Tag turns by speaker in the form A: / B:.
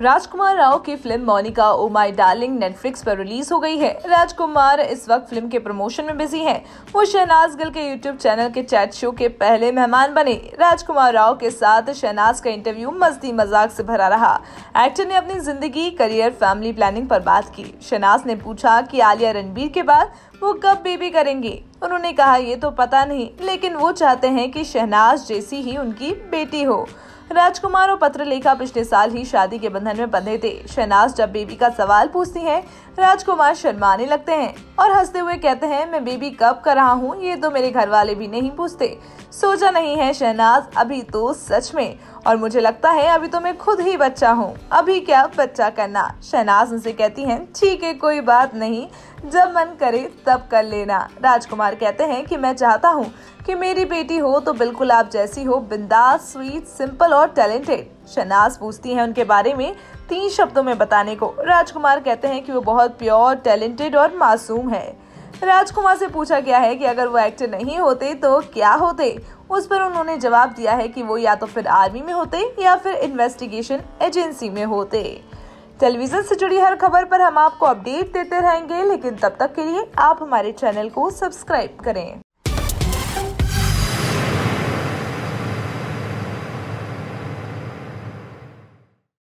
A: राजकुमार राव की film Monica O My Darling Netflix पर release हो गई है राजकुमार इस वक्त फिल्म के प्रमोशन में बिजी हैं। वो शहनाज गिल के यूट्यूब चैनल के चैट शो के पहले मेहमान बने राजकुमार राव के साथ शहनाज का इंटरव्यू मस्ती मजाक से भरा रहा एक्टर ने अपनी जिंदगी करियर फैमिली प्लानिंग पर बात की शहनाज ने पूछा की आलिया रणबीर के बाद वो कब बेबी करेंगे उन्होंने कहा ये तो पता नहीं लेकिन वो चाहते हैं कि शहनाज जैसी ही उनकी बेटी हो राजकुमार और पत्र लेखा पिछले साल ही शादी के बंधन में बंधे थे शहनाज जब बेबी का सवाल पूछती हैं, राजकुमार शर्माने लगते हैं और हंसते हुए कहते हैं मैं बेबी कब कर रहा हूँ ये तो मेरे घर वाले भी नहीं पूछते सोचा नहीं है शहनाज अभी तो सच में और मुझे लगता है अभी तो मैं खुद ही बच्चा हूँ अभी क्या बच्चा करना शहनाज उनसे कहती है ठीक है कोई बात नहीं जब मन करे तब कर लेना राजकुमार कहते हैं कि मैं चाहता हूँ कि मेरी बेटी हो तो बिल्कुल आप जैसी हो बिंदास स्वीट सिंपल और टैलेंटेड शनाज पूछती है उनके बारे में तीन शब्दों में बताने को राजकुमार कहते हैं कि वो बहुत प्योर टैलेंटेड और मासूम है राजकुमार से पूछा गया है कि अगर वो एक्टर नहीं होते तो क्या होते उस पर उन्होंने जवाब दिया है कि वो या तो फिर आर्मी में होते या फिर इन्वेस्टिगेशन एजेंसी में होते टेलीविजन से जुड़ी हर खबर पर हम आपको अपडेट देते रहेंगे लेकिन तब तक के लिए आप हमारे चैनल को सब्सक्राइब करें